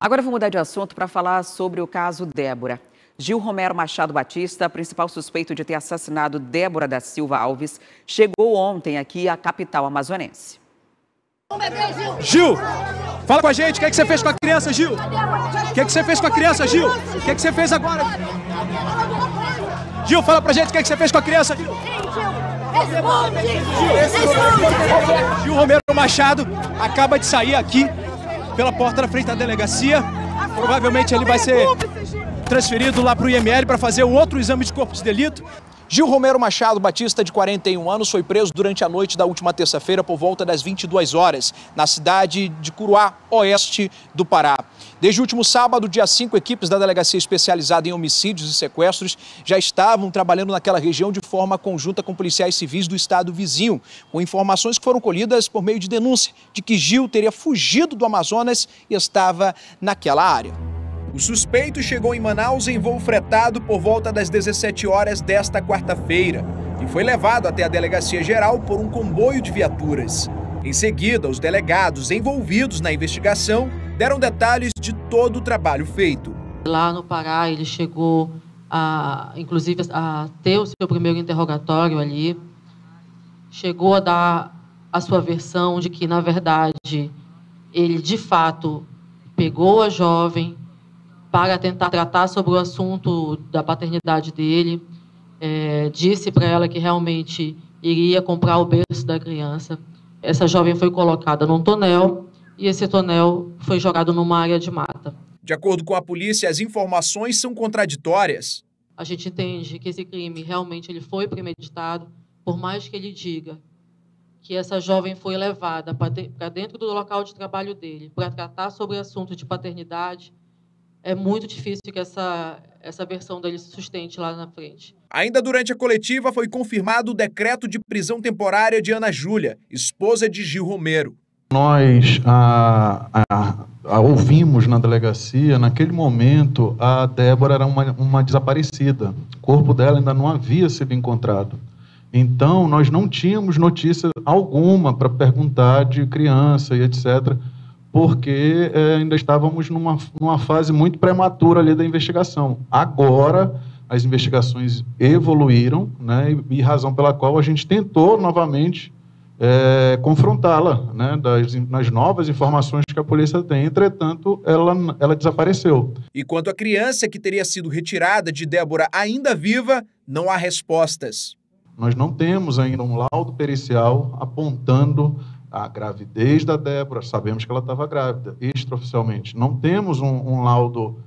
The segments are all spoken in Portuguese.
Agora vou mudar de assunto para falar sobre o caso Débora. Gil Romero Machado Batista, principal suspeito de ter assassinado Débora da Silva Alves, chegou ontem aqui à capital amazonense. Gil, fala com a gente, o que, é que você fez com a criança, Gil? O que, é que você fez com a criança, Gil? O que, é que você fez agora? Gil, fala pra gente o que, é que você fez com a criança, Gil? Gil é Romero Machado acaba de sair aqui pela porta da frente da delegacia. Provavelmente ele vai ser transferido lá para o IML para fazer um outro exame de corpo de delito. Gil Romero Machado Batista, de 41 anos, foi preso durante a noite da última terça-feira por volta das 22 horas, na cidade de Curuá, oeste do Pará. Desde o último sábado, dia 5, equipes da Delegacia Especializada em Homicídios e Sequestros já estavam trabalhando naquela região de forma conjunta com policiais civis do estado vizinho, com informações que foram colhidas por meio de denúncia de que Gil teria fugido do Amazonas e estava naquela área. O suspeito chegou em Manaus em voo fretado por volta das 17 horas desta quarta-feira e foi levado até a Delegacia Geral por um comboio de viaturas. Em seguida, os delegados envolvidos na investigação deram detalhes de todo o trabalho feito. Lá no Pará, ele chegou a, inclusive, a ter o seu primeiro interrogatório ali. Chegou a dar a sua versão de que, na verdade, ele de fato pegou a jovem para tentar tratar sobre o assunto da paternidade dele. É, disse para ela que realmente iria comprar o berço da criança. Essa jovem foi colocada num tonel e esse tonel foi jogado numa área de mata. De acordo com a polícia, as informações são contraditórias. A gente entende que esse crime realmente ele foi premeditado, por mais que ele diga que essa jovem foi levada para dentro do local de trabalho dele para tratar sobre o assunto de paternidade, é muito difícil que essa, essa versão dele se sustente lá na frente. Ainda durante a coletiva foi confirmado o decreto de prisão temporária de Ana Júlia, esposa de Gil Romero. Nós a, a, a ouvimos na delegacia, naquele momento, a Débora era uma, uma desaparecida. O corpo dela ainda não havia sido encontrado. Então, nós não tínhamos notícia alguma para perguntar de criança e etc porque é, ainda estávamos numa, numa fase muito prematura ali da investigação. Agora, as investigações evoluíram, né, e, e razão pela qual a gente tentou novamente é, confrontá-la né, das, nas novas informações que a polícia tem. Entretanto, ela, ela desapareceu. E quanto à criança que teria sido retirada de Débora ainda viva, não há respostas. Nós não temos ainda um laudo pericial apontando a gravidez da Débora, sabemos que ela estava grávida, extraoficialmente. Não temos um, um laudo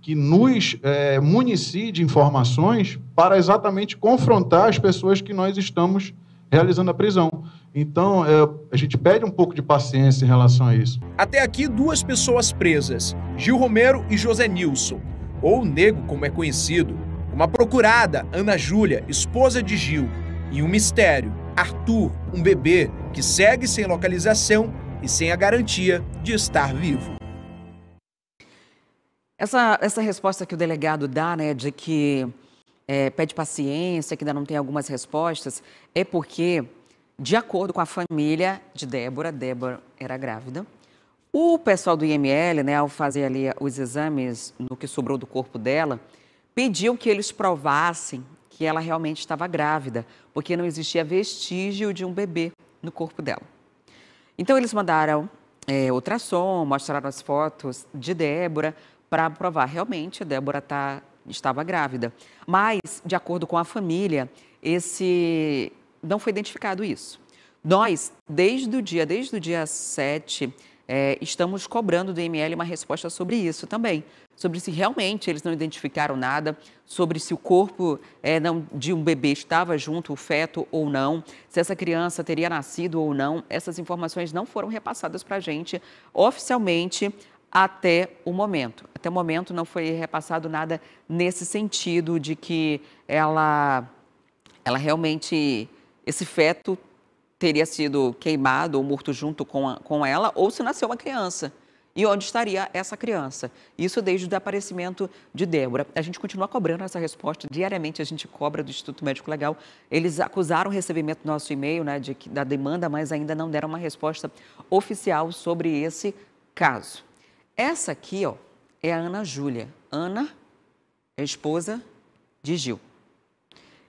que nos é, municie de informações para exatamente confrontar as pessoas que nós estamos realizando a prisão. Então, é, a gente pede um pouco de paciência em relação a isso. Até aqui, duas pessoas presas, Gil Romero e José Nilson, ou Nego, como é conhecido. Uma procurada, Ana Júlia, esposa de Gil, e um mistério, Arthur, um bebê que segue sem localização e sem a garantia de estar vivo. Essa, essa resposta que o delegado dá, né, de que é, pede paciência, que ainda não tem algumas respostas, é porque, de acordo com a família de Débora, Débora era grávida, o pessoal do IML, né, ao fazer ali os exames no que sobrou do corpo dela, pediu que eles provassem que ela realmente estava grávida, porque não existia vestígio de um bebê no corpo dela. Então, eles mandaram é, ultrassom, mostraram as fotos de Débora para provar realmente Débora tá, estava grávida. Mas, de acordo com a família, esse não foi identificado isso. Nós, desde o dia, desde o dia 7 é, estamos cobrando do IML uma resposta sobre isso também, sobre se realmente eles não identificaram nada, sobre se o corpo é, não, de um bebê estava junto, o feto ou não, se essa criança teria nascido ou não. Essas informações não foram repassadas para a gente oficialmente até o momento. Até o momento não foi repassado nada nesse sentido de que ela, ela realmente, esse feto teria sido queimado ou morto junto com, a, com ela, ou se nasceu uma criança. E onde estaria essa criança? Isso desde o desaparecimento de Débora. A gente continua cobrando essa resposta. Diariamente a gente cobra do Instituto Médico Legal. Eles acusaram o recebimento do nosso e-mail, né, de, da demanda, mas ainda não deram uma resposta oficial sobre esse caso. Essa aqui, ó, é a Ana Júlia. Ana é esposa de Gil.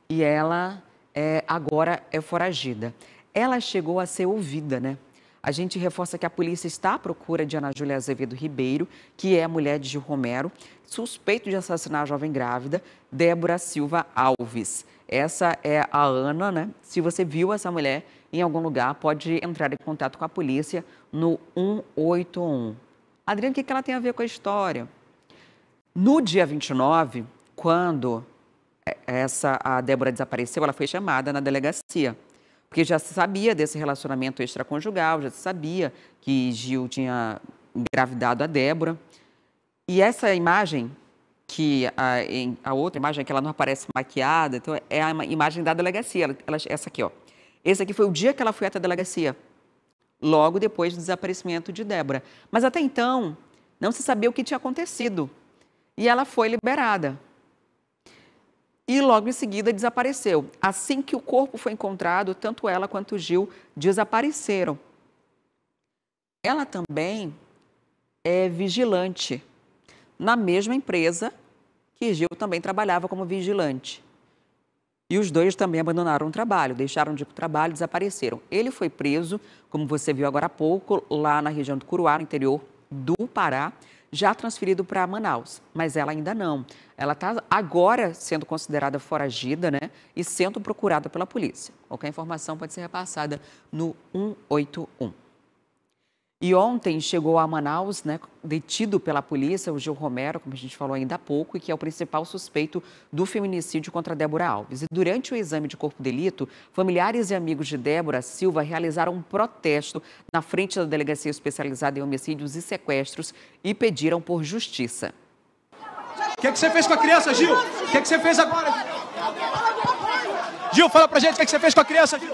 E ela é, agora é foragida ela chegou a ser ouvida, né? A gente reforça que a polícia está à procura de Ana Júlia Azevedo Ribeiro, que é a mulher de Gil Romero, suspeito de assassinar a jovem grávida, Débora Silva Alves. Essa é a Ana, né? Se você viu essa mulher em algum lugar, pode entrar em contato com a polícia no 181. Adriana, o que ela tem a ver com a história? No dia 29, quando eh, essa a Débora desapareceu, ela foi chamada na delegacia. Porque já se sabia desse relacionamento extraconjugal, já se sabia que Gil tinha engravidado a Débora. E essa imagem, que a, a outra imagem, é que ela não aparece maquiada, então é a imagem da delegacia, ela, ela, essa aqui, ó. Esse aqui foi o dia que ela foi até a delegacia, logo depois do desaparecimento de Débora. Mas até então, não se sabia o que tinha acontecido. E ela foi liberada e logo em seguida desapareceu. Assim que o corpo foi encontrado, tanto ela quanto Gil desapareceram. Ela também é vigilante na mesma empresa que Gil também trabalhava como vigilante. E os dois também abandonaram o trabalho, deixaram de ir para o trabalho, desapareceram. Ele foi preso, como você viu agora há pouco, lá na região do Curuá, no interior do Pará já transferido para Manaus, mas ela ainda não. Ela está agora sendo considerada foragida né, e sendo procurada pela polícia. Qualquer informação pode ser repassada no 181. E ontem chegou a Manaus, né, detido pela polícia, o Gil Romero, como a gente falou ainda há pouco, e que é o principal suspeito do feminicídio contra Débora Alves. E durante o exame de corpo de delito, familiares e amigos de Débora Silva realizaram um protesto na frente da delegacia especializada em homicídios e sequestros e pediram por justiça. O que, é que você fez com a criança, Gil? O que, é que você fez agora? Gil, fala pra gente o que, é que você fez com a criança, Gil.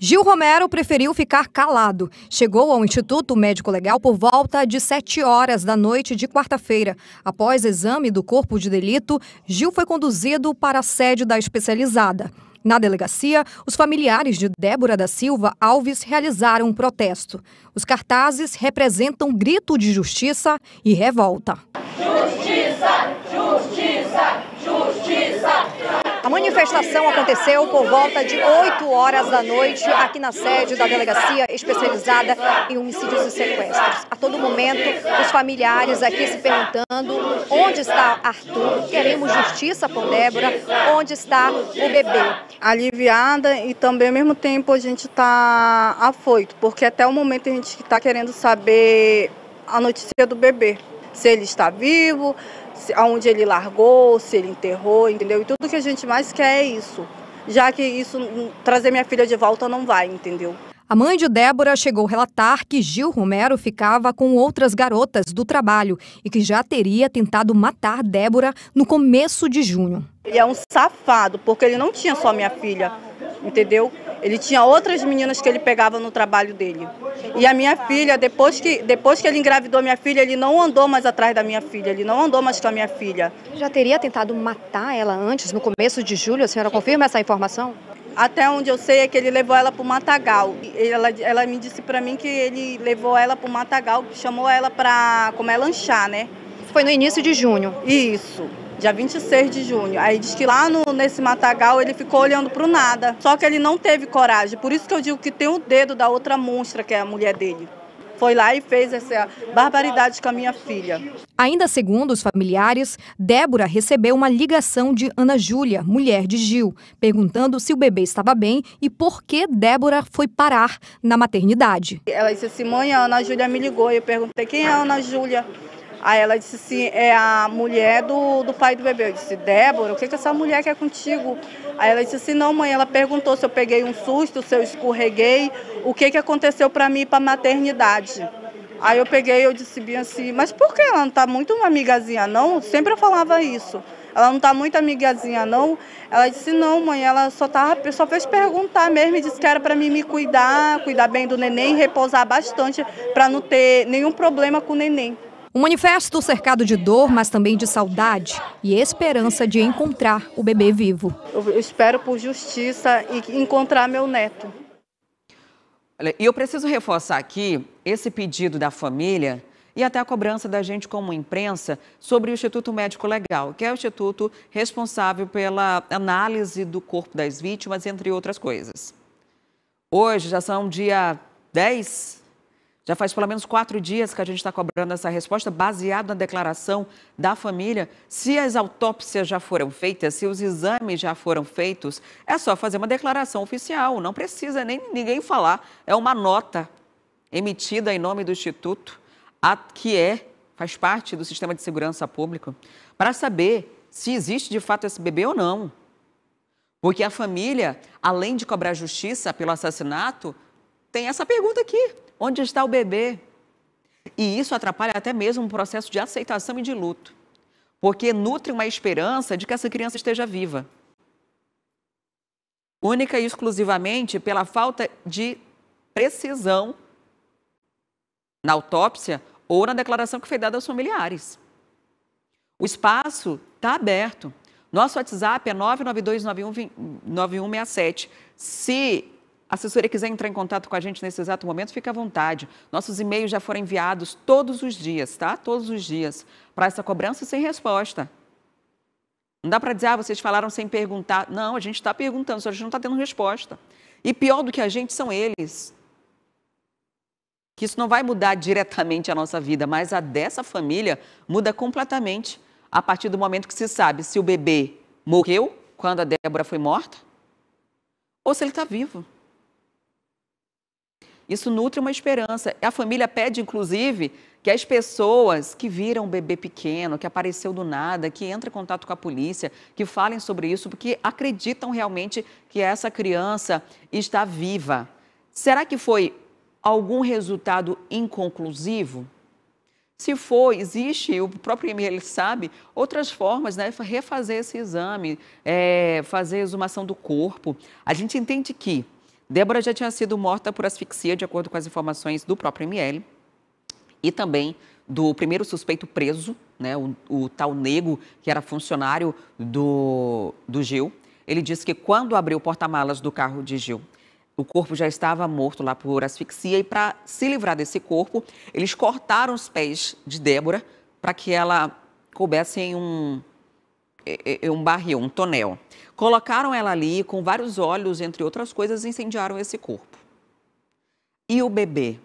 Gil Romero preferiu ficar calado. Chegou ao Instituto Médico Legal por volta de 7 horas da noite de quarta-feira. Após exame do corpo de delito, Gil foi conduzido para a sede da especializada. Na delegacia, os familiares de Débora da Silva Alves realizaram um protesto. Os cartazes representam grito de justiça e revolta. manifestação aconteceu por volta de 8 horas da noite aqui na sede da delegacia especializada em homicídios e sequestros. A todo momento, os familiares aqui se perguntando onde está Arthur, queremos justiça por Débora, onde está o bebê. Aliviada e também ao mesmo tempo a gente está afoito, porque até o momento a gente está querendo saber a notícia do bebê se ele está vivo, se, aonde ele largou, se ele enterrou, entendeu? E tudo que a gente mais quer é isso, já que isso hum, trazer minha filha de volta não vai, entendeu? A mãe de Débora chegou a relatar que Gil Romero ficava com outras garotas do trabalho e que já teria tentado matar Débora no começo de junho. Ele é um safado, porque ele não tinha só minha filha, entendeu? Ele tinha outras meninas que ele pegava no trabalho dele. E a minha filha, depois que, depois que ele engravidou minha filha, ele não andou mais atrás da minha filha, ele não andou mais com a minha filha. Ele já teria tentado matar ela antes, no começo de julho? A senhora confirma essa informação? Até onde eu sei é que ele levou ela para o Matagal. Ela, ela me disse para mim que ele levou ela para o Matagal, chamou ela para comer é, lanchar, né? Foi no início de junho. Isso dia 26 de junho. Aí diz que lá no, nesse matagal ele ficou olhando para o nada, só que ele não teve coragem. Por isso que eu digo que tem o dedo da outra monstra, que é a mulher dele foi lá e fez essa barbaridade com a minha filha. Ainda segundo os familiares, Débora recebeu uma ligação de Ana Júlia, mulher de Gil, perguntando se o bebê estava bem e por que Débora foi parar na maternidade. Ela disse assim: mãe, a Ana Júlia me ligou. Eu perguntei: quem é a Ana Júlia? Aí ela disse assim, é a mulher do, do pai do bebê. Eu disse, Débora, o que, que essa mulher quer contigo? Aí ela disse assim, não mãe, ela perguntou se eu peguei um susto, se eu escorreguei, o que, que aconteceu para mim e para a maternidade. Aí eu peguei eu disse bem assim, mas por que ela não está muito uma amigazinha não? Sempre eu falava isso. Ela não está muito amigazinha não? Ela disse, não mãe, ela só, tá, só fez perguntar mesmo e disse que era para mim me cuidar, cuidar bem do neném, repousar bastante para não ter nenhum problema com o neném. Um manifesto cercado de dor, mas também de saudade e esperança de encontrar o bebê vivo. Eu espero por justiça e encontrar meu neto. e eu preciso reforçar aqui esse pedido da família e até a cobrança da gente como imprensa sobre o Instituto Médico Legal, que é o instituto responsável pela análise do corpo das vítimas, entre outras coisas. Hoje já são dia 10 já faz pelo menos quatro dias que a gente está cobrando essa resposta, baseado na declaração da família. Se as autópsias já foram feitas, se os exames já foram feitos, é só fazer uma declaração oficial. Não precisa nem ninguém falar. É uma nota emitida em nome do Instituto, que é, faz parte do sistema de segurança pública, para saber se existe de fato esse bebê ou não. Porque a família, além de cobrar justiça pelo assassinato, tem essa pergunta aqui. Onde está o bebê? E isso atrapalha até mesmo o processo de aceitação e de luto, porque nutre uma esperança de que essa criança esteja viva. Única e exclusivamente pela falta de precisão na autópsia ou na declaração que foi dada aos familiares. O espaço está aberto. Nosso WhatsApp é 992919167. Se a assessoria quiser entrar em contato com a gente nesse exato momento, fica à vontade. Nossos e-mails já foram enviados todos os dias, tá? Todos os dias, para essa cobrança sem resposta. Não dá para dizer, ah, vocês falaram sem perguntar. Não, a gente está perguntando, só a gente não está tendo resposta. E pior do que a gente são eles. Que isso não vai mudar diretamente a nossa vida, mas a dessa família muda completamente a partir do momento que se sabe se o bebê morreu quando a Débora foi morta ou se ele está vivo. Isso nutre uma esperança. A família pede, inclusive, que as pessoas que viram um bebê pequeno, que apareceu do nada, que entra em contato com a polícia, que falem sobre isso, porque acreditam realmente que essa criança está viva. Será que foi algum resultado inconclusivo? Se for, existe, o próprio IML sabe, outras formas, né? Refazer esse exame, é, fazer exumação do corpo. A gente entende que Débora já tinha sido morta por asfixia, de acordo com as informações do próprio ML, e também do primeiro suspeito preso, né, o, o tal Nego, que era funcionário do, do Gil. Ele disse que quando abriu o porta-malas do carro de Gil, o corpo já estava morto lá por asfixia e para se livrar desse corpo, eles cortaram os pés de Débora para que ela coubesse em um é, é, é um barril, um tonel. Colocaram ela ali com vários olhos, entre outras coisas, e incendiaram esse corpo. E o bebê?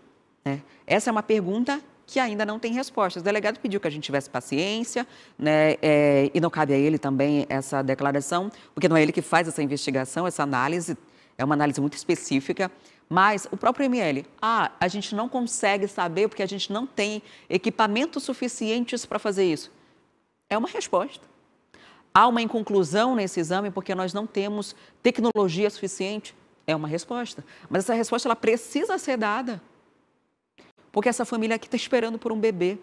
Né? Essa é uma pergunta que ainda não tem resposta. O delegado pediu que a gente tivesse paciência, né? É, e não cabe a ele também essa declaração, porque não é ele que faz essa investigação, essa análise, é uma análise muito específica. Mas o próprio ML, ah, a gente não consegue saber porque a gente não tem equipamentos suficientes para fazer isso. É uma resposta há uma inconclusão nesse exame porque nós não temos tecnologia suficiente? É uma resposta. Mas essa resposta ela precisa ser dada. Porque essa família aqui está esperando por um bebê.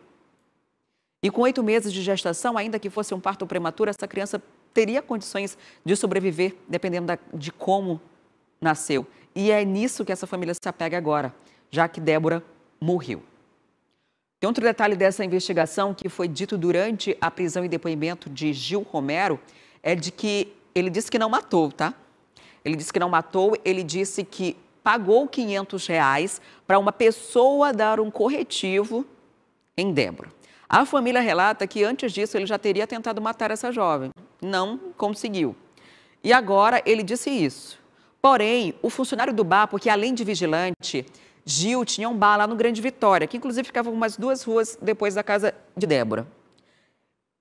E com oito meses de gestação, ainda que fosse um parto prematuro, essa criança teria condições de sobreviver, dependendo da, de como nasceu. E é nisso que essa família se apega agora, já que Débora morreu outro detalhe dessa investigação que foi dito durante a prisão e depoimento de Gil Romero é de que ele disse que não matou, tá? Ele disse que não matou, ele disse que pagou 500 reais para uma pessoa dar um corretivo em Débora. A família relata que antes disso ele já teria tentado matar essa jovem. Não conseguiu. E agora ele disse isso. Porém, o funcionário do bar, porque além de vigilante, Gil tinha um bar lá no Grande Vitória, que inclusive ficava umas duas ruas depois da casa de Débora.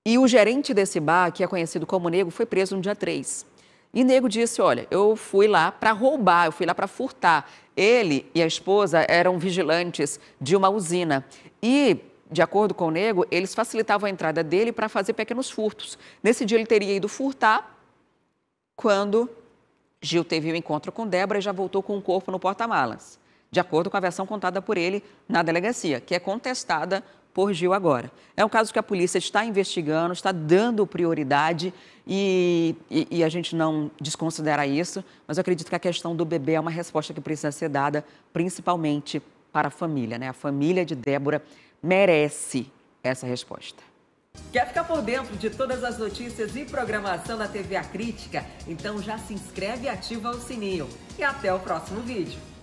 E o gerente desse bar, que é conhecido como Nego, foi preso no dia 3. E Nego disse: Olha, eu fui lá para roubar, eu fui lá para furtar. Ele e a esposa eram vigilantes de uma usina. E de acordo com o Nego, eles facilitavam a entrada dele para fazer pequenos furtos. Nesse dia ele teria ido furtar quando Gil teve o um encontro com Débora e já voltou com o corpo no porta-malas de acordo com a versão contada por ele na delegacia, que é contestada por Gil agora. É um caso que a polícia está investigando, está dando prioridade e, e, e, a gente não desconsidera isso, mas eu acredito que a questão do bebê é uma resposta que precisa ser dada, principalmente para a família. Né? A família de Débora merece essa resposta. Quer ficar por dentro de todas as notícias e programação da TV A Crítica? Então já se inscreve e ativa o sininho. E até o próximo vídeo.